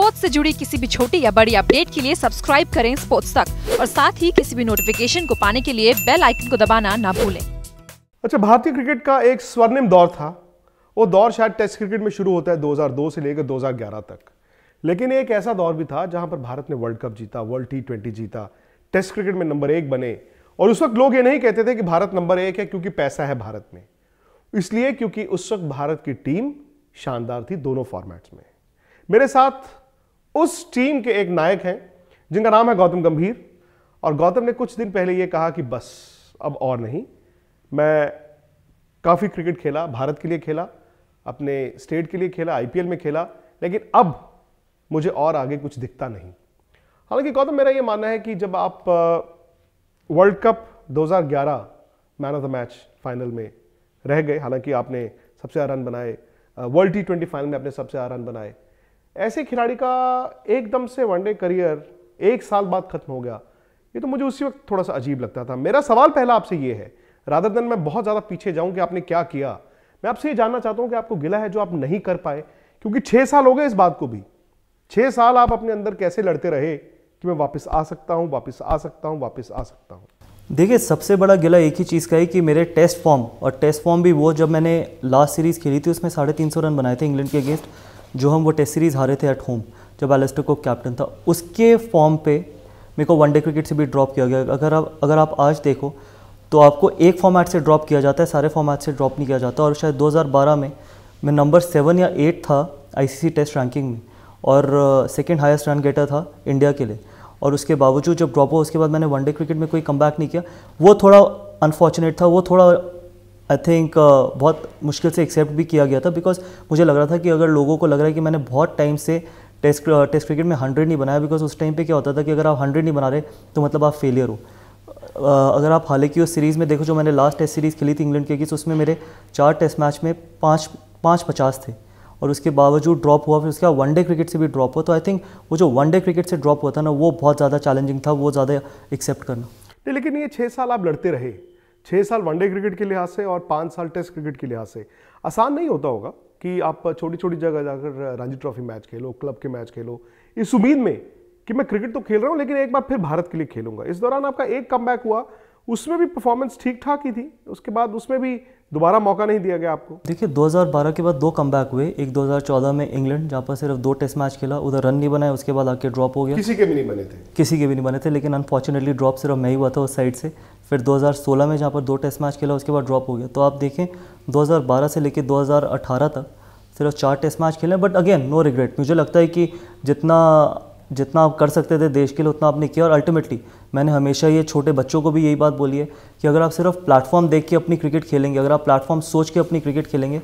sports से जुड़ी किसी भी छोटी या बड़ी अपडेट के लिए सब्सक्राइब करें स्पोर्ट्स तक और साथ ही किसी भी नोटिफिकेशन को पाने के लिए बेल आइकन को दबाना ना भूलें अच्छा भारतीय क्रिकेट का एक स्वर्णिम दौर था वो दौर शायद टेस्ट क्रिकेट में शुरू होता है 2002 से लेकर 2011 तक लेकिन एक ऐसा दौर भी था जहां पर भारत ने वर्ल्ड कप जीता वर्ल्ड टी ट्वेंटी जीता टेस्ट क्रिकेट में नंबर एक बने और उस वक्त लोग ये नहीं कहते थे कि भारत नंबर एक है क्योंकि पैसा है भारत में इसलिए क्योंकि उस वक्त भारत की टीम शानदार थी दोनों फॉर्मेट्स में मेरे साथ उस टीम के एक नायक हैं जिनका नाम है गौतम गंभीर और गौतम ने कुछ दिन पहले यह कहा कि बस अब और नहीं मैं काफ़ी क्रिकेट खेला भारत के लिए खेला अपने स्टेट के लिए खेला आईपीएल में खेला लेकिन अब मुझे और आगे कुछ दिखता नहीं हालांकि गौतम मेरा यह मानना है कि जब आप world cup 2011 man of the match final में रह गए हालांकि आपने सबसे ज़्यादा रन बनाए वर्ल्ड टी ट्वेंटी फाइनल में आपने सबसे ज़्यादा रन बनाए ऐसे खिलाड़ी का एकदम से वनडे करियर एक साल बाद खत्म हो गया ये तो मुझे उसी वक्त थोड़ा सा अजीब लगता था मेरा सवाल पहला आपसे ये है राधा दन मैं बहुत ज़्यादा पीछे जाऊं कि आपने क्या किया मैं आपसे ये जानना चाहता हूं कि आपको गिला है जो आप नहीं कर पाए क्योंकि छः साल हो गए इस बात को भी छः साल आप अपने अंदर कैसे लड़ते रहे कि मैं वापस आ सकता हूँ वापस आ सकता हूँ वापस आ सकता हूँ देखिए सबसे बड़ा गिला एक ही चीज़ का है कि मेरे टेस्ट फॉर्म और टेस्ट फॉर्म भी वो जब मैंने लास्ट सीरीज़ खेली थी उसमें साढ़े तीन सौ रन बनाए थे इंग्लैंड के अगेंस्ट जो हम वो टेस्ट सीरीज़ हारे थे एट होम जब एलेस्टर को कैप्टन था उसके फॉर्म पे मेरे को वनडे क्रिकेट से भी ड्रॉप किया गया अगर आप अगर आप आज देखो तो आपको एक फॉर्मेट से ड्रॉप किया जाता है सारे फॉर्मेट से ड्रॉप नहीं किया जाता और शायद 2012 में मैं नंबर सेवन या एट था आईसीसी टेस्ट रैंकिंग में और सेकेंड हाइस्ट रन गेटर था इंडिया के लिए और उसके बावजूद जब ड्रॉप हुआ उसके बाद मैंने वनडे क्रिकेट में कोई कम नहीं किया वो थोड़ा अनफॉर्चुनेट था वो थोड़ा आई थिंक uh, बहुत मुश्किल से एक्सेप्ट भी किया गया था बिकॉज मुझे लग रहा था कि अगर लोगों को लग रहा है कि मैंने बहुत टाइम से टेस्ट टेस्ट क्रिकेट में हंड्रेड नहीं बनाया बिकॉज उस टाइम पे क्या होता था कि अगर आप हंड्रेड नहीं बना रहे तो मतलब आप फेलियर हो uh, अगर आप हाल की उस सीरीज़ में देखो जो मैंने लास्ट टेस्ट सीरीज़ खेली थी इंग्लैंड के अगेंस्ट उसमें मेरे चार टेस्ट मैच में पाँच पाँच पचास थे और उसके बावजूद ड्रॉप हुआ फिर उसके बाद वनडे क्रिकेट से भी ड्रॉप हुआ तो आई थिंक वो जो वनडे क्रिकेट से ड्रॉप हुआ था ना वो बहुत ज़्यादा चैलेंजिंग था वो ज़्यादा एक्सेप्ट करना लेकिन ये छः साल आप लड़ते रहे छः साल वनडे क्रिकेट के लिहाज से और पाँच साल टेस्ट क्रिकेट के लिहाज से आसान नहीं होता होगा कि आप छोटी छोटी जगह जाकर रणजी ट्रॉफी मैच खेलो क्लब के मैच खेलो इस उम्मीद में कि मैं क्रिकेट तो खेल रहा हूँ लेकिन एक बार फिर भारत के लिए खेलूंगा इस दौरान आपका एक कम हुआ उसमें भी परफॉर्मेंस ठीक ठाक ही थी उसके बाद उसमें भी दोबारा मौका नहीं दिया गया आपको देखिए 2012 के बाद दो कम हुए एक 2014 में इंग्लैंड जहाँ पर सिर्फ दो टेस्ट मैच खेला उधर रन नहीं बनाए उसके बाद आके ड्रॉप हो गया किसी के भी नहीं बने थे किसी के भी नहीं बने थे लेकिन अनफॉर्चुनेटली ड्रॉप सिर्फ मैं ही हुआ था उस साइड से फिर 2016 में जहाँ पर दो टेस्ट मैच खेला उसके बाद ड्रॉप हो गया तो आप देखें दो से लेकर दो तक सिर्फ चार टेस्ट मैच खेले बट अगेन नो रिग्रेट मुझे लगता है कि जितना जितना आप कर सकते थे देश के लिए उतना आपने किया और अल्टीमेटली मैंने हमेशा ये छोटे बच्चों को भी यही बात बोली है कि अगर आप सिर्फ प्लेटफॉर्म देख के अपनी क्रिकेट खेलेंगे अगर आप प्लेटफॉर्म सोच के अपनी क्रिकेट खेलेंगे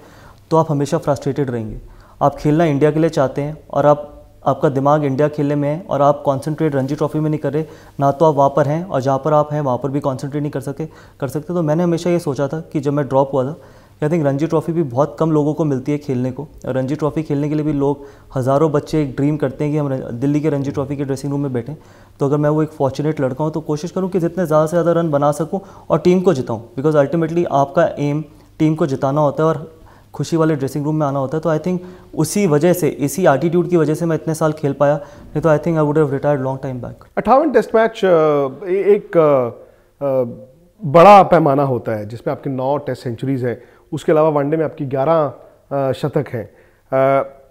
तो आप हमेशा फ्रस्ट्रेटेड रहेंगे आप खेलना इंडिया के लिए चाहते हैं और आप आपका दिमाग इंडिया खेलने में है और आप कॉन्सेंट्रेट रणजी ट्रॉफी में नहीं कर रहे ना तो आप वहाँ पर हैं और जहाँ पर आप हैं वहाँ पर भी कॉन्सेंट्रेट नहीं कर सके कर सकते तो मैंने हमेशा ये सोचा था कि जब मैं ड्रॉप हुआ था आई थिंक रणजी ट्रॉफ़ी भी बहुत कम लोगों को मिलती है खेलने को रणजी ट्रॉफ़ी खेलने के लिए भी लोग हज़ारों बच्चे एक ड्रीम करते हैं कि हम दिल्ली के रणजी ट्रॉफ़ी के ड्रेसिंग रूम में बैठें तो अगर मैं वो एक फॉर्चुनेट लड़का हूँ तो कोशिश करूँ कि जितने ज़्यादा से ज़्यादा रन बना सकूँ और टीम को जिताऊँ बिकॉज अल्टीमेटली आपका एम टीम को जिताना होता है और खुशी वाले ड्रेसिंग रूम में आना होता है तो आई थिंक उसी वजह से इसी एटीट्यूड की वजह से मैं इतने साल खेल पाया नहीं तो I think I would have retired long time back अठावन टेस्ट मैच एक बड़ा पैमाना होता है जिसमें आपके नौ टेस्ट सेंचुरीज हैं उसके अलावा वनडे में आपकी ग्यारह शतक हैं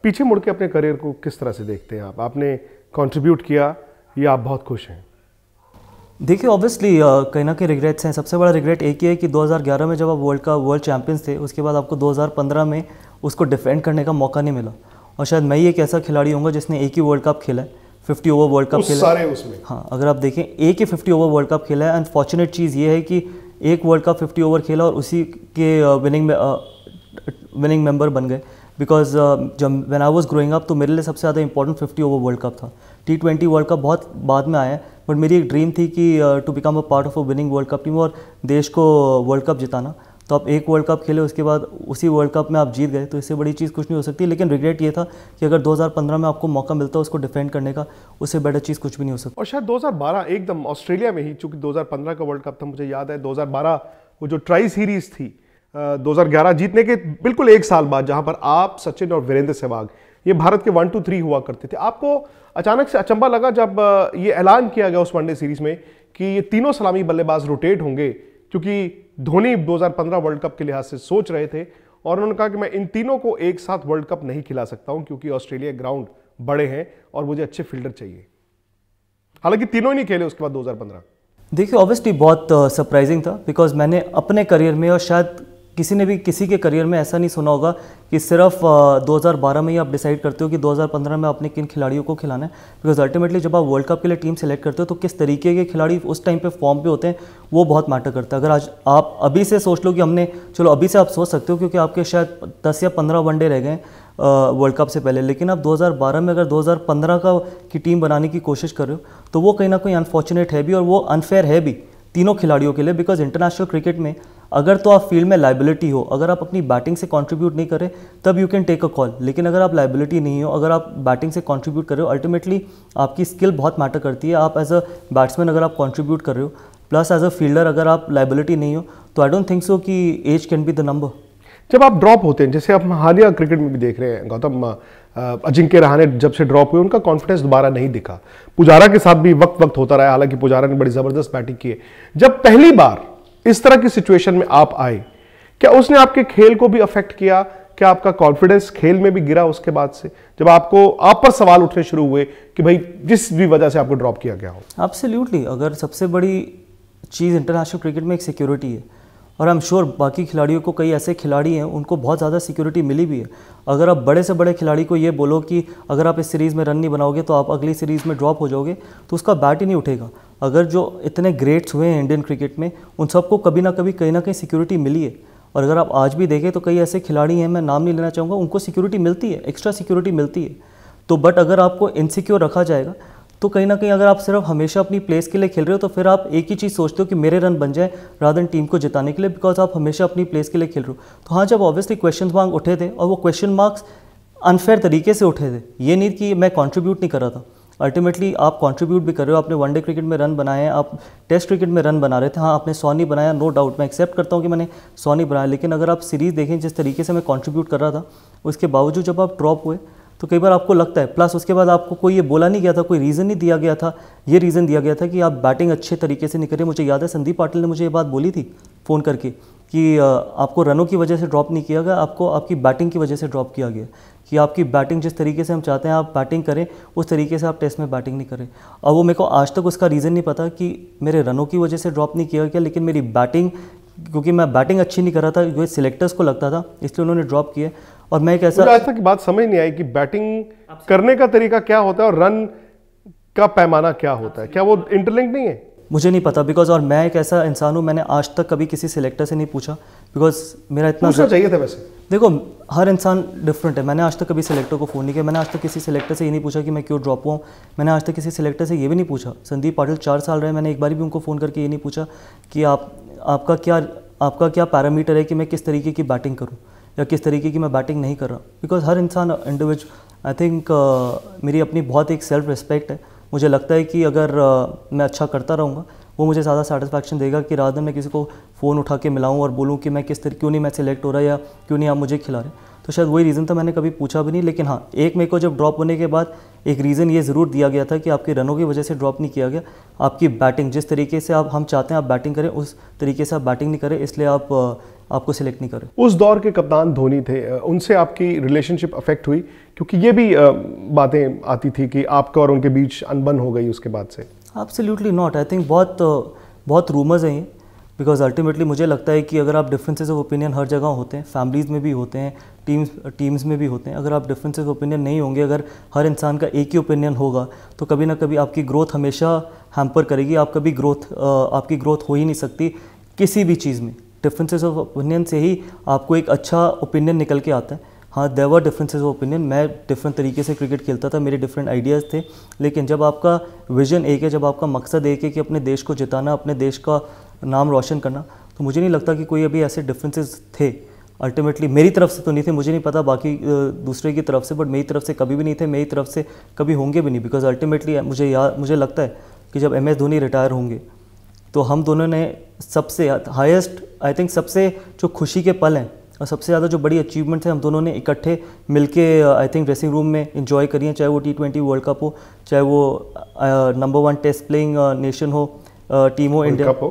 पीछे मुड़ के अपने करियर को किस तरह से देखते हैं आप आपने कंट्रीब्यूट किया या आप बहुत खुश हैं देखिए ऑब्वियसली कहीं ना कहीं रिग्रेट्स हैं सबसे बड़ा रिग्रेट एक ही है कि 2011 में जब आप वर्ल्ड का वर्ल्ड चैंपियंस थे उसके बाद आपको 2015 में उसको डिफेंड करने का मौका नहीं मिला और शायद मैं ही एक ऐसा खिलाड़ी हूँ जिसने एक ही वर्ल्ड कप खेला है फिफ्टी ओवर वर्ल्ड कप खेला है हाँ अगर आप देखें एक ही फिफ्टी ओवर वर्ल्ड कप खेला है अनफॉर्चुनेट चीज़ ये है कि एक वर्ल्ड कप फिफ्टी ओवर खेला और उसी के विनिंग में विनिंग मेंबर बन गए बिकॉज जब when I was growing up तो मेरे लिए सबसे ज़्यादा important fifty over world cup था टी ट्वेंटी वर्ल्ड कप बहुत बाद में आया बट मेरी एक ड्रीम थी कि to become a part of a winning world cup team और देश को वर्ल्ड कप जिताना तो आप एक वर्ल्ड कप खेले उसके बाद उसी वर्ल्ड कप में आप जीत गए तो इससे बड़ी चीज़ कुछ नहीं हो सकती लेकिन रिग्रेट ये था कि अगर 2015 में आपको मौका मिलता उसको डिफेंड करने का उससे बेटर चीज़ कुछ भी नहीं हो सकती और शायद 2012 एकदम ऑस्ट्रेलिया में ही चूंकि 2015 का वर्ल्ड कप था मुझे याद है 2012 वो जो ट्राई सीरीज थी दो जीतने के बिल्कुल एक साल बाद जहाँ पर आप सचिन और वीरेंद्र सहवाग ये भारत के वन टू थ्री हुआ करते थे आपको अचानक से अचंबा लगा जब ये ऐलान किया गया उस वनडे सीरीज में कि ये तीनों सलामी बल्लेबाज रोटेट होंगे क्योंकि धोनी 2015 वर्ल्ड कप के लिहाज से सोच रहे थे और उन्होंने कहा कि मैं इन तीनों को एक साथ वर्ल्ड कप नहीं खिला सकता हूं क्योंकि ऑस्ट्रेलिया ग्राउंड बड़े हैं और मुझे अच्छे फील्डर चाहिए हालांकि तीनों ही नहीं खेले उसके बाद 2015 देखिए ऑब्वियसली बहुत सरप्राइजिंग था बिकॉज मैंने अपने करियर में और शायद किसी ने भी किसी के करियर में ऐसा नहीं सुना होगा कि सिर्फ 2012 में ही आप डिसाइड करते हो कि 2015 में आपने किन खिलाड़ियों को खिलाना है बिकॉज अल्टीमेटली जब आप वर्ल्ड कप के लिए टीम सेलेक्ट करते हो तो किस तरीके के खिलाड़ी उस टाइम पे फॉर्म पे होते हैं वो बहुत मैटर करता है अगर आज आप अभी से सोच लो कि हमने चलो अभी से आप सोच सकते हो क्योंकि आपके शायद दस या पंद्रह वनडे रह गए वर्ल्ड कप से पहले लेकिन आप 2012 में अगर 2015 का की टीम बनाने की कोशिश कर रहे हो तो वो कहीं ना कहीं अनफॉर्चुनेट है भी और वो अनफेयर है भी तीनों खिलाड़ियों के लिए बिकॉज इंटरनेशनल क्रिकेट में अगर तो आप फील्ड में लाइबिलिटी हो अगर आप अपनी बैटिंग से कॉन्ट्रीब्यूट नहीं करें तब you can take a call लेकिन अगर आप लाइबिलिटी नहीं हो अगर आप बैटिंग से कॉन्ट्रीब्यूट कर रहे हो अल्टीमेटली आपकी स्किल बहुत मैटर करती है आप एज अ बैट्समैन अगर आप कॉन्ट्रीब्यूट कर रहे हो प्लस एज अ फील्डर अगर आप लाइबिलिटी नहीं हो तो आई डोंट थिंक सो कि age can be the number जब आप ड्रॉप होते हैं जैसे आप हालिया क्रिकेट में भी देख रहे हैं गौतम अजिंक्य रहाने जब से ड्रॉप हुए उनका कॉन्फिडेंस दोबारा नहीं दिखा पुजारा के साथ भी वक्त वक्त होता रहा हालांकि पुजारा ने बड़ी ज़बरदस्त बैटिंग की है जब पहली बार इस तरह की सिचुएशन में आप आए क्या उसने आपके खेल को भी अफेक्ट किया क्या आपका कॉन्फिडेंस खेल में भी गिरा उसके बाद से जब आपको आप पर सवाल उठने शुरू हुए कि भाई जिस भी वजह से आपको ड्रॉप किया गया हो एब्सोल्युटली अगर सबसे बड़ी चीज़ इंटरनेशनल क्रिकेट में एक सिक्योरिटी है और एम श्योर बाकी खिलाड़ियों को कई ऐसे खिलाड़ी हैं उनको बहुत ज़्यादा सिक्योरिटी मिली भी है अगर आप बड़े से बड़े खिलाड़ी को ये बोलो कि अगर आप इस सीरीज़ में रन नहीं बनाओगे तो आप अगली सीरीज़ में ड्रॉप हो जाओगे तो उसका बैट ही नहीं उठेगा अगर जो इतने ग्रेट्स हुए हैं इंडियन क्रिकेट में उन सबको कभी ना कभी कहीं ना कहीं सिक्योरिटी मिली है और अगर आप आज भी देखें तो कई ऐसे खिलाड़ी हैं मैं नाम नहीं लेना चाहूँगा उनको सिक्योरिटी मिलती है एक्स्ट्रा सिक्योरिटी मिलती है तो बट अगर आपको इनसिक्योर रखा जाएगा तो कहीं ना कहीं अगर आप सिर्फ हमेशा अपनी प्लेस के लिए खेल रहे हो तो फिर आप एक ही चीज़ सोचते हो कि मेरे रन बन जाए राधन टीम को जिताने के लिए बिकॉज आप हमेशा अपनी प्लेस के लिए खेल रहे हो तो हाँ जब ऑब्वियसली क्वेश्चन मार्क उठे थे और वो क्वेश्चन मार्क्स अनफेयर तरीके से उठे थे ये नहीं कि मैं कॉन्ट्रीब्यूट नहीं कर रहा था अल्टीमेटली आप कॉन्ट्रीब्यूट भी कर रहे हो आपने वनडे क्रिकेट में रन बनाए हैं आप टेस्ट क्रिकेट में रन बना रहे थे हाँ आपने सोनी बनाया नो डाउट मैं एक्सेप्ट करता हूँ कि मैंने सोनी बनाया लेकिन अगर आप सीरीज़ देखें जिस तरीके से मैं कॉन्ट्रीब्यूट कर रहा था उसके बावजूद जब आप ड्रॉप हुए तो कई बार आपको लगता है प्लस उसके बाद आपको कोई ये बोला नहीं गया था कोई रीज़न नहीं दिया गया था ये रीज़न दिया गया था कि आप बैटिंग अच्छे तरीके से नहीं करें मुझे याद है संदीप पाटिल ने मुझे ये बात बोली थी फ़ोन करके कि आपको रनों की वजह से ड्रॉप नहीं किया गया आपको आपकी बैटिंग की वजह से ड्रॉप किया गया कि आपकी बैटिंग जिस तरीके से हम चाहते हैं आप बैटिंग करें उस तरीके से आप टेस्ट में बैटिंग नहीं करें और वो मेरे को आज तक उसका रीज़न नहीं पता कि मेरे रनों की वजह से ड्रॉप नहीं किया गया लेकिन मेरी बैटिंग क्योंकि मैं बैटिंग अच्छी नहीं कर रहा था जो सिलेक्टर्स को लगता था इसलिए उन्होंने ड्रॉप किया और मैं कैसा आज तक बात समझ नहीं आई कि बैटिंग करने का तरीका क्या होता है और रन का पैमाना क्या होता है क्या वो इंटरलिंक नहीं है मुझे नहीं पता बिकॉज और मैं एक ऐसा इंसान हूँ मैंने आज तक कभी किसी सिलेक्टर से नहीं पूछा बिकॉज मेरा इतना पूछना चाहिए था वैसे देखो हर इंसान डिफरेंट है मैंने आज तक कभी सिलेक्टर को फ़ोन नहीं किया मैंने आज तक किसी सिलेक्टर से ये नहीं पूछा कि मैं क्यों ड्रॉप हुआ मैंने आज तक किसी सिलेक्टर से ये भी नहीं पूछा संदीप पाटिल चार साल रहे मैंने एक बार भी उनको फ़ोन करके ये नहीं पूछा कि आप आपका क्या आपका क्या पैरामीटर है कि मैं किस तरीके की बैटिंग करूँ या किस तरीके की मैं बैटिंग नहीं कर रहा बिकॉज हर इंसान इंडिविज आई थिंक मेरी अपनी बहुत एक सेल्फ रिस्पेक्ट है मुझे लगता है कि अगर uh, मैं अच्छा करता रहूँगा वो मुझे ज़्यादा सेटिस्फैक्शन देगा कि रात में मैं किसी को फ़ोन उठा के मिलाऊँ और बोलूँ कि मैं किस तरह क्यों नहीं मैं सिलेक्ट हो रहा या क्यों नहीं आप मुझे खिला रहे तो शायद वही रीज़न था तो मैंने कभी पूछा भी नहीं लेकिन हाँ एक मेरे को जब ड्रॉप होने के बाद एक रीज़न ये ज़रूर दिया गया था कि आपके रनों की वजह से ड्रॉप नहीं किया गया आपकी बैटिंग जिस तरीके से आप हम चाहते हैं आप बैटिंग करें उस तरीके से आप बैटिंग नहीं करें इसलिए आप uh, आपको सिलेक्ट नहीं करे उस दौर के कप्तान धोनी थे उनसे आपकी रिलेशनशिप अफेक्ट हुई क्योंकि ये भी बातें आती थी कि आपका और उनके बीच अनबन हो गई उसके बाद से एब्सोल्युटली नॉट आई थिंक बहुत बहुत रूमर्स हैं बिकॉज अल्टीमेटली मुझे लगता है कि अगर आप डिफरेंसेस ऑफ ओपिनियन हर जगह होते हैं फैमिलीज़ में भी होते हैं टीम्स टीम्स में भी होते हैं अगर आप डिफरेंसेस ऑफ ओपिनियन नहीं होंगे अगर हर इंसान का एक ही ओपिनियन होगा तो कभी ना कभी आपकी ग्रोथ हमेशा हैम्पर करेगी आप कभी ग्रोथ आपकी ग्रोथ हो ही नहीं सकती किसी भी चीज़ में डिफरेंसेस ऑफ ओपिनियन से ही आपको एक अच्छा ओपिनियन निकल के आता है हाँ देवर डिफरेंसेज ऑफ ओपिनियन मैं डिफरेंट तरीके से क्रिकेट खेलता था मेरे डिफरेंट आइडियाज़ थे लेकिन जब आपका विजन एक है जब आपका मकसद एक है कि अपने देश को जिताना अपने देश का नाम रोशन करना तो मुझे नहीं लगता कि कोई अभी ऐसे डिफरेंसेस थे अल्टीमेटली मेरी तरफ से तो नहीं थे मुझे नहीं पता बाकी दूसरे की तरफ से बट मेरी तरफ से कभी भी नहीं थे मेरी तरफ से कभी होंगे भी नहीं बिकॉज अल्टीमेटली मुझे याद मुझे लगता है कि जब एम एस धोनी रिटायर होंगे तो हम दोनों ने सबसे हाईएस्ट आई थिंक सबसे जो खुशी के पल हैं और सबसे ज़्यादा जो बड़ी अचीवमेंट है हम दोनों ने इकट्ठे मिलके आई थिंक ड्रेसिंग रूम में इन्जॉय करी हैं चाहे वो टी ट्वेंटी वर्ल्ड कप हो चाहे वो number one test playing nation हो टीम uh, हो इंडिया हो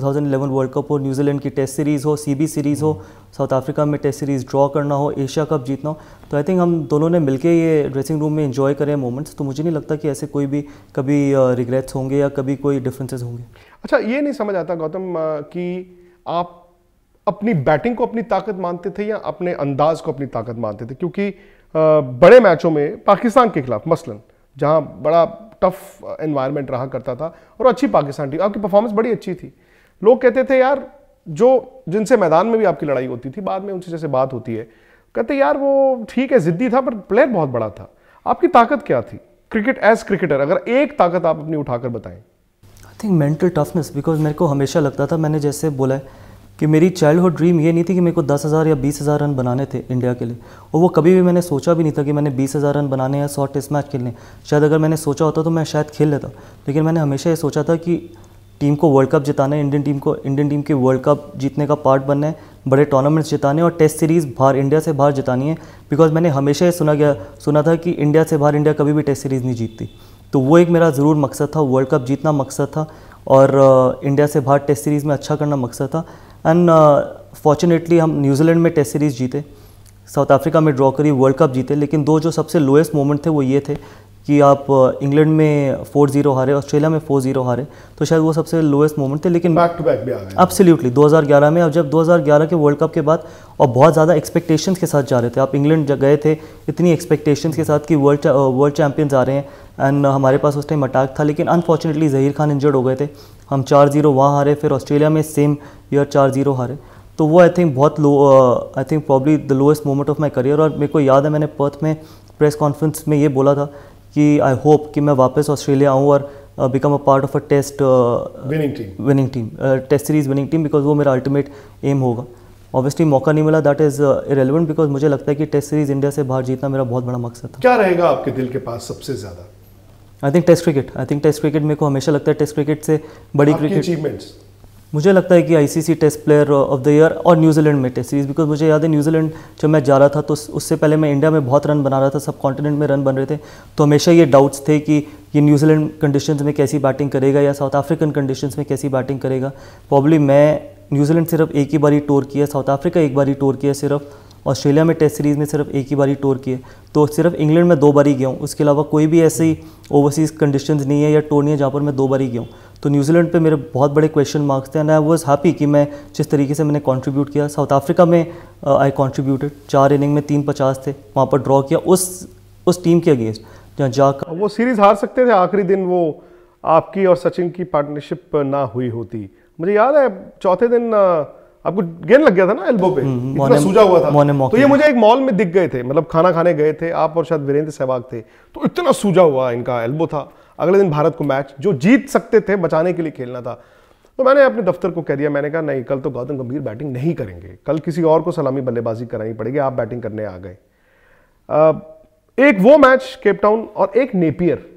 2011 वर्ल्ड कप हो न्यूजीलैंड की टेस्ट सीरीज़ हो सीबी सीरीज़ हो साउथ अफ्रीका में टेस्ट सीरीज़ ड्रॉ करना हो एशिया कप जीतना हो तो आई थिंक हम दोनों ने मिलके ये ड्रेसिंग रूम में इन्जॉय करें मोमेंट्स तो मुझे नहीं लगता कि ऐसे कोई भी कभी रिग्रेट्स होंगे या कभी कोई डिफरेंसेस होंगे अच्छा ये नहीं समझ आता गौतम कि आप अपनी बैटिंग को अपनी ताकत मानते थे या अपने अंदाज को अपनी ताकत मानते थे क्योंकि बड़े मैचों में पाकिस्तान के खिलाफ मसलन जहाँ बड़ा टफ एनवायरनमेंट रहा करता था और अच्छी पाकिस्तान टीम आपकी परफॉर्मेंस बड़ी अच्छी थी लोग कहते थे यार जो जिनसे मैदान में भी आपकी लड़ाई होती थी बाद में उनसे जैसे बात होती है कहते यार वो ठीक है ज़िद्दी था पर प्लेयर बहुत बड़ा था आपकी ताकत क्या थी क्रिकेट एज क्रिकेटर अगर एक ताकत आप अपनी उठाकर बताएं I think mental toughness because मेरे को हमेशा लगता था मैंने जैसे बोला है कि मेरी चाइल्डहुड ड्रीम ये नहीं थी कि मेरे को दस हज़ार या बीस हज़ार रन बनाने थे इंडिया के लिए और वो कभी भी मैंने सोचा भी नहीं था कि मैंने बीस हज़ार रन बनाने या सौ टेस्ट मैच खेलने शायद अगर मैंने सोचा होता तो मैं शायद खेल लेता लेकिन मैंने हमेशा ये सोचा था कि टीम को वर्ल्ड कप जिताना है इंडियन टीम को इंडियन टीम के वर्ल्ड कप जीतने का पार्ट बनना है बड़े टूर्नामेंट्स जिताने और टेस्ट सीरीज़ बाहर इंडिया से बाहर जितानी है बिकॉज मैंने हमेशा ये सुना गया सुना था कि इंडिया से बाहर इंडिया कभी भी टेस्ट सीरीज़ नहीं जीतती तो वो एक मेरा ज़रूर मकसद था वर्ल्ड कप जीतना मकसद था और इंडिया uh, से बाहर टेस्ट सीरीज़ में अच्छा करना मकसद था एंड फॉर्चुनेटली uh, हम न्यूजीलैंड में टेस्ट सीरीज़ जीते साउथ अफ्रीका में ड्रॉ करी वर्ल्ड कप जीते लेकिन दो जो सबसे लोएस्ट मोमेंट थे वो ये थे कि आप इंग्लैंड में फोर जीरो हारे ऑस्ट्रेलिया में फोर जीरो हारे तो शायद वो सबसे लोएस्ट मोमेंट थे लेकिन बैक टू बैक भी आ गए एब्सोल्युटली 2011 में अब जब 2011 के वर्ल्ड कप के बाद और बहुत ज़्यादा एक्सपेक्टेशंस के साथ जा रहे थे आप इंग्लैंड गए थे इतनी एक्सपेक्टेशंस के साथ कि वर्ल्ड वर्ल्ड चैम्पियंस आ रहे हैं एंड हमारे पास उस टाइम अटैक था लेकिन अनफॉर्चुनेटली जहीर खान इंजर्ड हो गए थे हम चार जीरो वहाँ हारे फिर ऑस्ट्रेलिया में सेम ईयर चार जीरो हारे तो वो आई थिंक बहुत low I think probably the lowest moment of my career और मेरे को याद है मैंने पर्थ में प्रेस कॉन्फ्रेंस में ये बोला था कि आई होप कि मैं वापस ऑस्ट्रेलिया आऊँ और become a part of a test winning team winning team test series winning team because वो मेरा अल्टीमेट एम होगा ऑब्वियसली मौका नहीं मिला दैट इज इरेलीवेंट बिकॉज मुझे लगता है कि टेस्ट सीरीज इंडिया से बाहर जीतना मेरा बहुत बड़ा मकसद था क्या रहेगा आपके दिल के पास सबसे ज़्यादा I think test cricket I think test cricket मेरे को हमेशा लगता है टेस्ट क्रिकेट से बड़ी क्रिकेट अचीवमेंट्स मुझे लगता है कि ICC test player of the year और न्यूजीलैंड में टेस्ट सीरीज बिकॉज मुझे याद है न्यूजीलैंड जब मैं जा रहा था तो उससे पहले मैं इंडिया में बहुत रन बना रहा था सब कॉन्टिनेंट में रन बन रहे थे तो हमेशा ये डाउट्स थे कि ये न्यूजीलैंड कंडीशंस में कैसी बैटिंग करेगा या साउथ अफ्रीकन कंडीशंस में कैसी बैटिंग करेगा प्रॉब्ली मैं न्यूजीलैंड सिर्फ एक ही बारी टूर किया साउथ अफ्रीका एक बारी टूर किया सिर्फ ऑस्ट्रेलिया में टेस्ट सीरीज़ में सिर्फ एक ही बारी टूर किए तो सिर्फ इंग्लैंड में दो बारी गया हूँ उसके अलावा कोई भी ऐसी ओवरसीज़ कंडीशंस नहीं है या टूर नहीं है जहाँ पर मैं दो बारी गया हूँ तो न्यूजीलैंड पे मेरे बहुत बड़े क्वेश्चन मार्क्स थे एंड आई वॉज हैप्पी कि मैं जिस तरीके से मैंने कंट्रीब्यूट किया साउथ अफ्रीका में आई uh, कंट्रीब्यूटेड चार इनिंग में तीन पचास थे वहाँ पर ड्रॉ किया उस उस टीम के अगेंस्ट जहाँ जाकर वो सीरीज हार सकते थे आखिरी दिन वो आपकी और सचिन की पार्टनरशिप ना हुई होती मुझे याद है चौथे दिन uh, आपको गेंद लग गया था ना एल्बो पे हम्म, हम्म, इतना सूजा हुआ था तो ये मुझे एक मॉल में दिख गए थे मतलब खाना खाने गए थे आप और शायद वीरेंद्र सहवाग थे तो इतना सूजा हुआ इनका एल्बो था अगले दिन भारत को मैच जो जीत सकते थे बचाने के लिए खेलना था तो मैंने अपने दफ्तर को कह दिया मैंने कहा नहीं कल तो गौतम गंभीर बैटिंग नहीं करेंगे कल किसी और को सलामी बल्लेबाजी करानी पड़ेगी आप बैटिंग करने आ गए एक वो मैच केपटाउन और एक नेपियर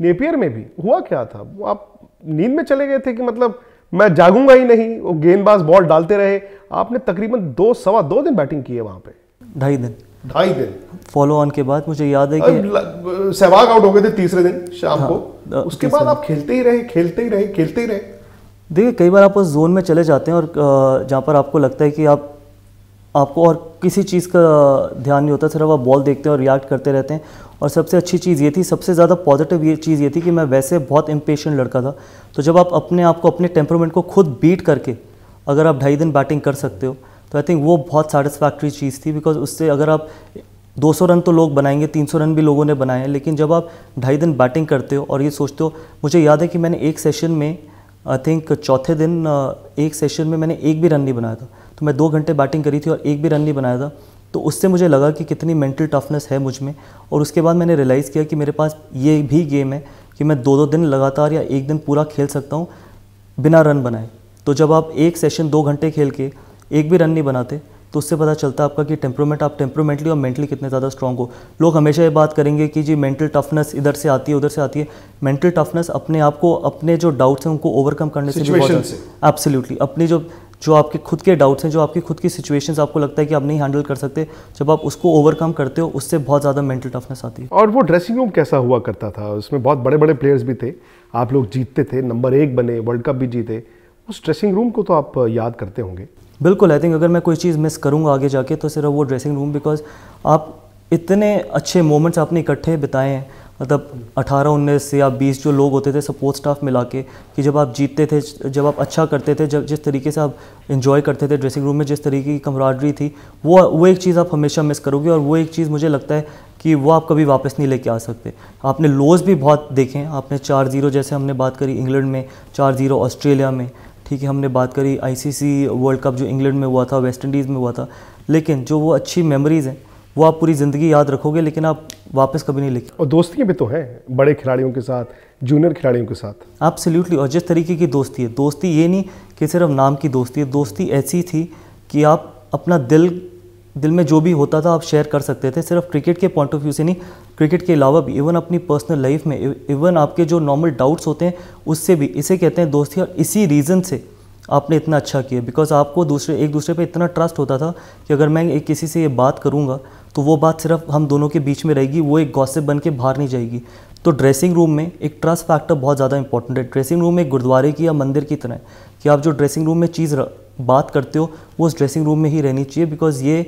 नेपियर में भी हुआ क्या था वो आप नींद में चले गए थे कि मतलब मैं जागूंगा ही नहीं वो गेंदबाज बॉल डालते रहे आपने तकरीबन दो सवा दो दिन बैटिंग की है वहां पे ढाई दिन ढाई दिन फॉलो ऑन के बाद मुझे याद है कि सहवाग आउट हो गए थे तीसरे दिन शाम हाँ, को उसके बाद आप खेलते ही रहे खेलते ही रहे खेलते ही रहे देखिए कई बार आप उस जोन में चले जाते हैं और जहाँ पर आपको लगता है कि आप आपको और किसी चीज़ का ध्यान नहीं होता सिर्फ आप बॉल देखते हैं और रिएक्ट करते रहते हैं और सबसे अच्छी चीज़ ये थी सबसे ज़्यादा पॉजिटिव ये चीज़ ये थी कि मैं वैसे बहुत इम्पेशेंट लड़का था तो जब आप अपने आप को अपने टेम्परमेंट को खुद बीट करके अगर आप ढाई दिन बैटिंग कर सकते हो तो आई थिंक वो बहुत सेटिस्फैक्ट्री चीज़ थी बिकॉज उससे अगर आप 200 रन तो लोग बनाएंगे 300 रन भी लोगों ने बनाए हैं लेकिन जब आप ढाई दिन बैटिंग करते हो और ये सोचते हो मुझे याद है कि मैंने एक सेशन में आई थिंक चौथे दिन एक सेशन में मैंने एक भी रन नहीं बनाया था तो मैं दो घंटे बैटिंग करी थी और एक भी रन नहीं बनाया था तो उससे मुझे लगा कि कितनी मेंटल टफनेस है मुझ में और उसके बाद मैंने रियलाइज़ किया कि मेरे पास ये भी गेम है कि मैं दो दो दिन लगातार या एक दिन पूरा खेल सकता हूँ बिना रन बनाए तो जब आप एक सेशन दो घंटे खेल के एक भी रन नहीं बनाते तो उससे पता चलता है आपका कि टेम्परोमेंट आप टेम्परोमेंटली और मेंटली कितने ज़्यादा स्ट्रॉन्ग हो लोग हमेशा ये बात करेंगे कि जी मेंटल टफनेस इधर से आती है उधर से आती है मेंटल टफनेस अपने आप को अपने जो डाउट्स हैं उनको ओवरकम करने से भी बहुत एब्सोल्युटली अपनी जो जो आपके खुद के डाउट्स हैं जो आपकी खुद की सिचुएशंस आपको लगता है कि आप नहीं हैंडल कर सकते जब आप उसको ओवरकम करते हो उससे बहुत ज़्यादा मेंटल टफनेस आती है और वो ड्रेसिंग रूम कैसा हुआ करता था उसमें बहुत बड़े बड़े प्लेयर्स भी थे आप लोग जीतते थे नंबर एक बने वर्ल्ड कप भी जीते उस ड्रेसिंग रूम को तो आप याद करते होंगे बिल्कुल आई थिंक अगर मैं कोई चीज़ मिस करूँगा आगे जाके तो सिर्फ वो ड्रेसिंग रूम बिकॉज आप इतने अच्छे मोमेंट्स आपने इकट्ठे बिताए हैं मतलब 18 उन्नीस या 20 जो लोग होते थे सपोर्ट स्टाफ मिला के कि जब आप जीतते थे जब आप अच्छा करते थे जब जिस तरीके से आप इन्जॉय करते थे ड्रेसिंग रूम में जिस तरीके की कमराडरी थी वो वो एक चीज़ आप हमेशा मिस करोगे और वो एक चीज़ मुझे लगता है कि वो आप कभी वापस नहीं लेके आ सकते आपने लोज भी बहुत देखे हैं आपने चार जीरो जैसे हमने बात करी इंग्लैंड में चार जीरो ऑस्ट्रेलिया में ठीक है हमने बात करी आईसीसी वर्ल्ड कप जो इंग्लैंड में हुआ था वेस्ट इंडीज़ में हुआ था लेकिन जो वो अच्छी मेमोरीज़ हैं वो आप पूरी ज़िंदगी याद रखोगे लेकिन आप वापस कभी नहीं लिखे और दोस्तियाँ भी तो हैं बड़े खिलाड़ियों के साथ जूनियर खिलाड़ियों के साथ आप और जिस तरीके की दोस्ती है दोस्ती ये नहीं कि सिर्फ नाम की दोस्ती है दोस्ती ऐसी थी कि आप अपना दिल दिल में जो भी होता था आप शेयर कर सकते थे सिर्फ क्रिकेट के पॉइंट ऑफ व्यू से नहीं क्रिकेट के अलावा भी इवन अपनी पर्सनल लाइफ में इवन आपके जो नॉर्मल डाउट्स होते हैं उससे भी इसे कहते हैं दोस्ती और इसी रीज़न से आपने इतना अच्छा किया बिकॉज आपको दूसरे एक दूसरे पर इतना ट्रस्ट होता था कि अगर मैं एक किसी से ये बात करूँगा तो वो बात सिर्फ हम दोनों के बीच में रहेगी वो एक गौसे बन के बाहर नहीं जाएगी तो ड्रेसिंग रूम में एक ट्रस्ट फैक्टर बहुत ज़्यादा इंपॉर्टेंट है ड्रेसिंग रूम एक गुरुद्वारे की या मंदिर की तरह है कि आप जो ड्रेसिंग रूम में चीज़ बात करते हो वो उस ड्रेसिंग रूम में ही रहनी चाहिए बिकॉज़ ये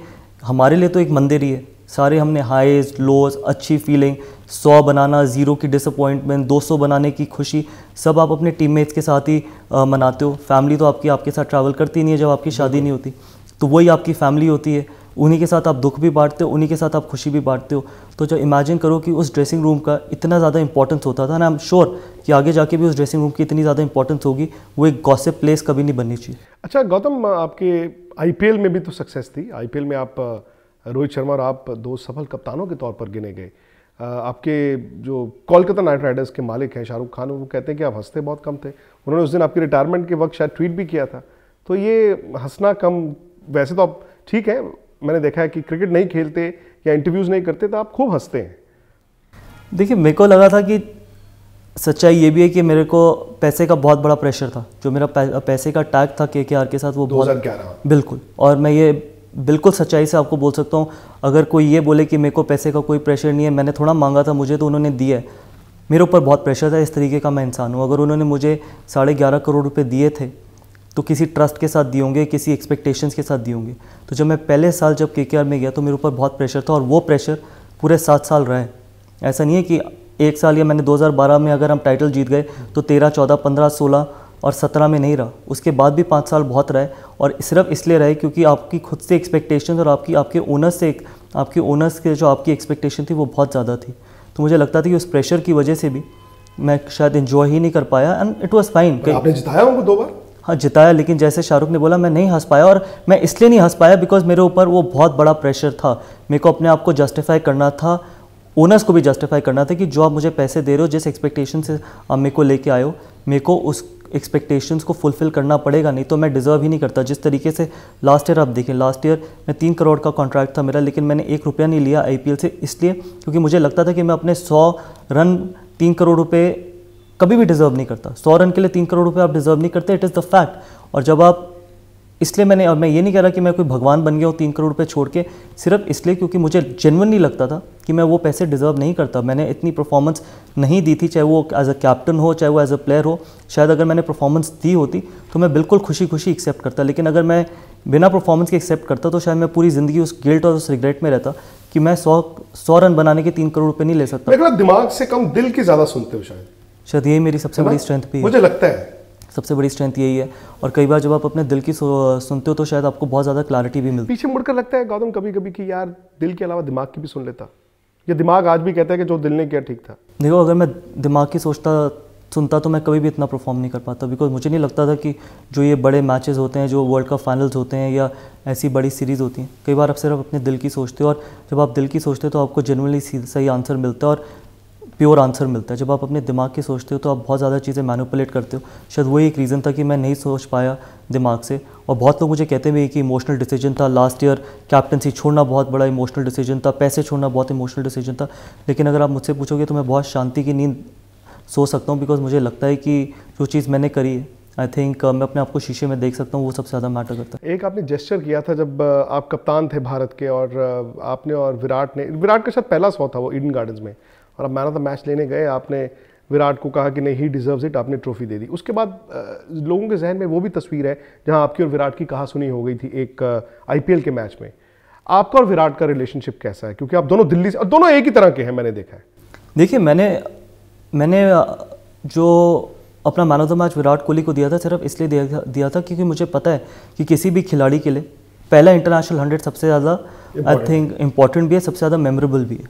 हमारे लिए तो एक मंदिर ही है सारे हमने हाइज लोज अच्छी फीलिंग सौ बनाना ज़ीरो की डिसअपॉइंटमेंट दो सौ बनाने की खुशी सब आप अपने टीममेट्स के साथ ही आ, मनाते हो फैमिली तो आपकी आपके साथ ट्रैवल करती नहीं है जब आपकी शादी नहीं होती तो वही आपकी फैमिली होती है उन्हीं के साथ आप दुख भी बांटते हो उन्हीं के साथ आप खुशी भी बांटते हो तो जब इमेजिन करो कि उस ड्रेसिंग रूम का इतना ज़्यादा इंपॉर्टेंस होता था ना आई एम श्योर कि आगे जाके भी उस ड्रेसिंग रूम की इतनी ज़्यादा इंपॉर्टेंस होगी वो एक गॉसिप प्लेस कभी नहीं बननी चाहिए अच्छा गौतम आपके आईपीएल में भी तो सक्सेस थी आईपीएल में आप रोहित शर्मा और आप दो सफल कप्तानों के तौर पर गिने गए आपके जो कोलकाता नाइट राइडर्स के मालिक हैं शाहरुख खान वो कहते हैं कि आप हंसते बहुत कम थे उन्होंने उस दिन आपकी रिटायरमेंट के वक्त शायद ट्वीट भी किया था तो ये हंसना कम वैसे तो आप ठीक है मैंने देखा है कि क्रिकेट नहीं खेलते या इंटरव्यूज़ नहीं करते तो आप खूब हंसते हैं देखिए मेरे को लगा था कि सच्चाई ये भी है कि मेरे को पैसे का बहुत बड़ा प्रेशर था जो मेरा पैसे का टैग था के के आर के साथ वो बहुत बिल्कुल और मैं ये बिल्कुल सच्चाई से आपको बोल सकता हूँ अगर कोई ये बोले कि मेरे को पैसे का कोई प्रेशर नहीं है मैंने थोड़ा मांगा था मुझे तो उन्होंने दिया है मेरे ऊपर बहुत प्रेशर था इस तरीके का मैं इंसान हूँ अगर उन्होंने मुझे साढ़े ग्यारह करोड़ रुपये दिए थे तो किसी ट्रस्ट के साथ दिए होंगे किसी एक्सपेक्टेशंस के साथ दिए होंगे तो जब मैं पहले साल जब के में गया तो मेरे ऊपर बहुत प्रेशर था और वो प्रेशर पूरे सात साल रहे ऐसा नहीं है कि एक साल या मैंने 2012 में अगर हम टाइटल जीत गए तो 13, 14, 15, 16 और 17 में नहीं रहा उसके बाद भी पाँच साल बहुत रहे और सिर्फ इसलिए रहे क्योंकि आपकी खुद से एक्सपेक्टेशन और आपकी आपके ओनर्स से आपके ओनर्स के जो आपकी एक्सपेक्टेशन थी वो बहुत ज़्यादा थी तो मुझे लगता था कि उस प्रेशर की वजह से भी मैं शायद इन्जॉय ही नहीं कर पाया एंड इट वॉज़ फाइन आपने जिताया उनको दो बार हाँ जिताया लेकिन जैसे शाहरुख ने बोला मैं नहीं हंस पाया और मैं इसलिए नहीं हंस पाया बिकॉज मेरे ऊपर वो बहुत बड़ा प्रेशर था मेरे को अपने आप को जस्टिफाई करना था ओनर्स को भी जस्टिफाई करना था कि जो आप मुझे पैसे दे रहे हो जिस एक्सपेक्टेशन से आप मेरे को लेके आए हो मेरे को उस एक्सपेक्टेशंस को फुलफिल करना पड़ेगा नहीं तो मैं डिज़र्व ही नहीं करता जिस तरीके से लास्ट ईयर आप देखें लास्ट ईयर मैं तीन करोड़ का कॉन्ट्रैक्ट था मेरा लेकिन मैंने एक रुपया नहीं लिया आई से इसलिए क्योंकि मुझे लगता था कि मैं अपने सौ रन तीन करोड़ रुपये कभी भी डिज़र्व नहीं करता सौ रन के लिए तीन करोड़ रुपये आप डिज़र्व नहीं करते इट इज़ द फैक्ट और जब आप इसलिए मैंने और मैं ये नहीं कह रहा कि मैं कोई भगवान बन गया हूँ तीन करोड़ रुपये छोड़ के सिर्फ इसलिए क्योंकि मुझे जेनवनली लगता था कि मैं वो पैसे डिज़र्व नहीं करता मैंने इतनी परफॉर्मेंस नहीं दी थी चाहे वो एज अ कैप्टन हो चाहे वो एज अ प्लेयर हो शायद अगर मैंने परफॉर्मेंस दी होती तो मैं बिल्कुल खुशी खुशी एक्सेप्ट करता लेकिन अगर मैं बिना परफॉर्मेंस के एक्सेप्ट करता तो शायद मैं पूरी ज़िंदगी उस गिल्ट और उस रिग्रेट में रहता कि मैं सौ सौ रन बनाने के तीन करोड़ रुपये नहीं ले सकता दिमाग से कम दिल की ज़्यादा सुनते हो शायद शायद ये मेरी सबसे बड़ी स्ट्रेंथ भी मुझे लगता है सबसे बड़ी स्ट्रेंथ यही है और कई बार जब आप अपने दिल की सुनते हो तो शायद आपको बहुत ज़्यादा क्लैरिटी भी मिलती है पीछे मुड़कर लगता है गौतम कभी कभी कि यार दिल के अलावा दिमाग की भी सुन लेता ये दिमाग आज भी कहता है कि जो दिल ने किया ठीक था देखो अगर मैं दिमाग की सोचता सुनता तो मैं कभी भी इतना परफॉर्म नहीं कर पाता बिकॉज मुझे नहीं लगता था कि जो ये बड़े मैचेस होते हैं जो वर्ल्ड कप फाइनल्स होते हैं या ऐसी बड़ी सीरीज़ होती हैं कई बार आप सिर्फ अपने दिल की सोचते हो और जब आप दिल की सोचते हो तो आपको जनरली सही आंसर मिलता है और प्योर आंसर मिलता है जब आप अपने दिमाग की सोचते हो तो आप बहुत ज़्यादा चीज़ें मैनुपलेट करते हो शायद वही एक रीज़न था कि मैं नहीं सोच पाया दिमाग से और बहुत लोग मुझे कहते हैं कि इमोशनल डिसीजन था लास्ट ईयर कैप्टनसी छोड़ना बहुत बड़ा इमोशनल डिसीजन था पैसे छोड़ना बहुत इमोशनल डिसीजन था लेकिन अगर आप मुझसे पूछोगे तो मैं बहुत शांति की नींद सो सकता हूँ बिकॉज मुझे लगता है कि जो चीज़ मैंने करी है आई थिंक uh, मैं अपने आप को शीशे में देख सकता हूँ वो सबसे ज़्यादा मैटर करता है एक आपने जेस्चर किया था जब uh, आप कप्तान थे भारत के और uh, आपने और विराट ने विराट के साथ पहला सौ था वो ईडन गार्डन्स में और अब मैन ऑफ द मैच लेने गए आपने विराट को कहा कि नहीं ही डिजर्व्स इट आपने ट्रॉफी दे दी उसके बाद लोगों के जहन में वो भी तस्वीर है जहां आपकी और विराट की कहा सुनी हो गई थी एक आईपीएल के मैच में आपका और विराट का रिलेशनशिप कैसा है क्योंकि आप दोनों दिल्ली से दोनों एक ही तरह के हैं मैंने देखा है देखिए मैंने मैंने जो अपना man of the match Virat Kohli को दिया था सिर्फ इसलिए दिया था दिया था क्योंकि मुझे पता है कि किसी भी खिलाड़ी के लिए पहला इंटरनेशनल हंड्रेड सबसे ज़्यादा आई थिंक इम्पॉर्टेंट भी है सबसे ज़्यादा मेमोरेबल भी है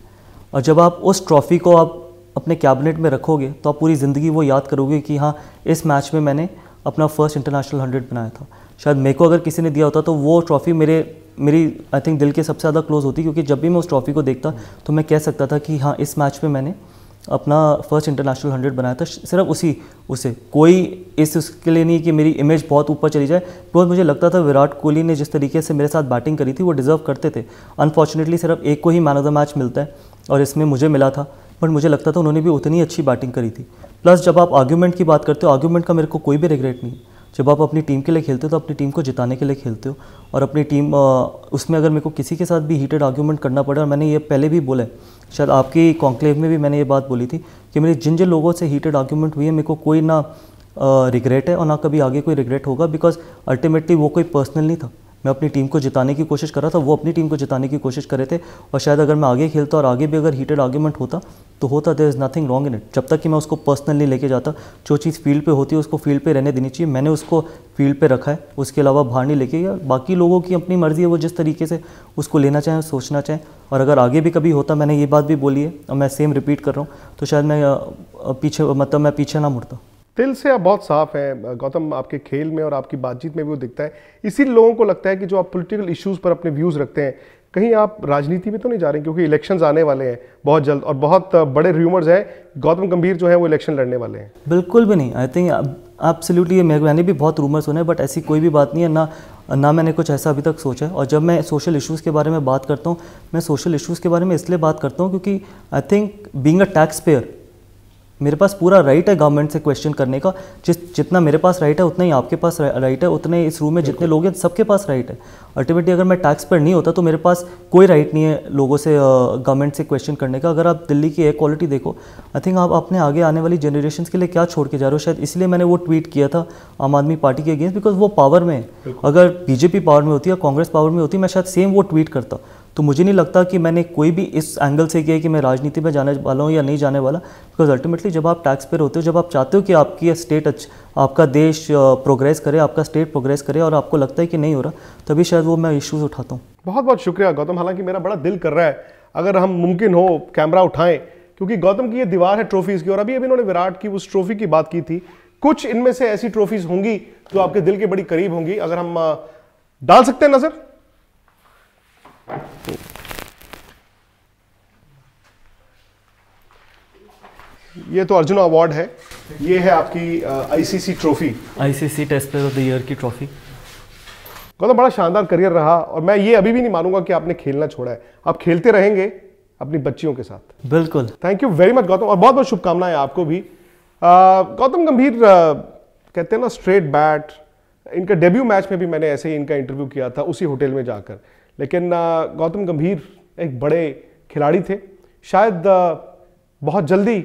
और जब आप उस ट्रॉफ़ी को आप अपने कैबिनेट में रखोगे तो आप पूरी ज़िंदगी वो याद करोगे कि हाँ इस मैच में मैंने अपना फर्स्ट इंटरनेशनल हंड्रेड बनाया था शायद मेरे को अगर किसी ने दिया होता तो वो ट्रॉफ़ी मेरे मेरी आई थिंक दिल के सबसे ज़्यादा क्लोज होती क्योंकि जब भी मैं उस ट्रॉफ़ी को देखता तो मैं कह सकता था कि हाँ इस मैच में मैंने अपना फर्स्ट इंटरनेशनल हंड्रेड बनाया था सिर्फ उसी उसे कोई इस उसके लिए नहीं कि मेरी इमेज बहुत ऊपर चली जाए बिकॉज मुझे लगता था विराट कोहली ने जिस तरीके से मेरे साथ बैटिंग करी थी वो डिज़र्व करते थे अनफॉर्चुनेटली सिर्फ एक को ही मैन ऑफ द मैच मिलता है और इसमें मुझे मिला था बट मुझे लगता था उन्होंने भी उतनी अच्छी बैटिंग करी थी प्लस जब आप आर्ग्यूमेंट की बात करते हो आर्ग्यूमेंट का मेरे को कोई भी रिग्रेट नहीं जब आप अपनी टीम के लिए खेलते हो तो अपनी टीम को जिताने के लिए खेलते हो और अपनी टीम उसमें अगर मेरे को किसी के साथ भी हीटेड आर्ग्यूमेंट करना पड़े और मैंने ये पहले भी बोला है शायद आपकी कॉन्क्लेव में भी मैंने ये बात बोली थी कि मेरे जिन जिन लोगों से हीटेड आर्ग्यूमेंट हुई है मेरे को कोई ना रिग्रेट है और ना कभी आगे कोई रिग्रेट होगा बिकॉज अल्टीमेटली वो कोई पर्सनल नहीं था मैं अपनी टीम को जिताने की कोशिश कर रहा था वो अपनी टीम को जिताने की कोशिश कर रहे थे और शायद अगर मैं आगे खेलता और आगे भी अगर हीटेड आर्ग्यूमेंट होता तो होता there is nothing wrong in it जब तक कि मैं उसको पर्सनली लेके जाता जो चीज़ फील्ड पे होती है उसको फील्ड पे रहने देनी चाहिए मैंने उसको फील्ड पे रखा है उसके अलावा बाहर नहीं लेके या बाकी लोगों की अपनी मर्ज़ी है वो जिस तरीके से उसको लेना चाहें सोचना चाहें और अगर आगे भी कभी होता मैंने ये बात भी बोली है और मैं सेम रिपीट कर रहा हूँ तो शायद मैं पीछे मतलब मैं पीछे ना मुड़ता दिल से आप बहुत साफ हैं गौतम आपके खेल में और आपकी बातचीत में भी वो दिखता है इसी लोगों को लगता है कि जो आप पॉलिटिकल इश्यूज़ पर अपने व्यूज़ रखते हैं कहीं आप राजनीति में तो नहीं जा रहे क्योंकि इलेक्शंस आने वाले हैं बहुत जल्द और बहुत बड़े र्यूमर्स हैं गौतम गंभीर जो है वो इलेक्शन लड़ने वाले हैं बिल्कुल भी नहीं आई थिंक एब्सोल्युटली मेरे मैंने भी बहुत रूमर्स सुने बट ऐसी कोई भी बात नहीं है ना ना मैंने कुछ ऐसा अभी तक सोचा है और जब मैं सोशल इश्यूज़ के बारे में बात करता हूँ मैं सोशल इश्यूज़ के बारे में इसलिए बात करता हूँ क्योंकि I think being a tax payer मेरे पास पूरा राइट है गवर्नमेंट से क्वेश्चन करने का जिस जितना मेरे पास राइट है उतना ही आपके पास राइट है उतने इस रूम में जितने लोग हैं सबके पास राइट है अल्टीमेटली अगर मैं टैक्स पर नहीं होता तो मेरे पास कोई राइट नहीं है लोगों से गवर्नमेंट से क्वेश्चन करने का अगर आप दिल्ली की एयर क्वालिटी देखो आई थिंक आप अपने आगे आने वाली जनरेशन के लिए क्या छोड़ के जा रहे हो शायद इसलिए मैंने वो ट्वीट किया था आम आदमी पार्टी के अगेंस्ट बिकॉज वो पावर में है अगर बीजेपी पावर में होती या कांग्रेस पावर में होती मैं शायद सेम वो ट्वीट करता तो मुझे नहीं लगता कि मैंने कोई भी इस एंगल से किया कि मैं राजनीति में जाने वाला हूँ या नहीं जाने वाला बिकॉज अल्टीमेटली जब आप टैक्स पेयर होते हो जब आप चाहते हो कि आपकी स्टेट अच्छा आपका देश प्रोग्रेस करे आपका स्टेट प्रोग्रेस करे और आपको लगता है कि नहीं हो रहा तभी शायद वो मैं इश्यूज़ उठाता हूँ बहुत बहुत शुक्रिया गौतम हालांकि मेरा बड़ा दिल कर रहा है अगर हम मुमकिन हो कैमरा उठाएं क्योंकि गौतम की ये दीवार है ट्रॉफीज़ की और अभी अभी इन्होंने विराट की उस ट्रॉफी की बात की थी कुछ इनमें से ऐसी ट्रॉफीज़ होंगी जो आपके दिल के बड़ी करीब होंगी अगर हम डाल सकते हैं नज़र ये तो अर्जुन अवार्ड है ये है आपकी ICC trophy ICC test player of the year की ट्रॉफी गौतम बड़ा शानदार करियर रहा और मैं ये अभी भी नहीं मानूंगा कि आपने खेलना छोड़ा है आप खेलते रहेंगे अपनी बच्चियों के साथ बिल्कुल thank you very much Gautam और बहुत बहुत शुभकामनाएं आपको भी गौतम गंभीर कहते हैं ना स्ट्रेट बैट इनका डेब्यू मैच में भी मैंने ऐसे ही इनका इंटरव्यू किया था उसी होटल में जाकर लेकिन गौतम गंभीर एक बड़े खिलाड़ी थे शायद बहुत जल्दी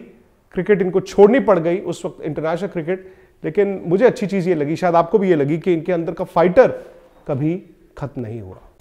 क्रिकेट इनको छोड़नी पड़ गई उस वक्त इंटरनेशनल क्रिकेट लेकिन मुझे अच्छी चीज़ ये लगी शायद आपको भी ये लगी कि इनके अंदर का फाइटर कभी खत्म नहीं हुआ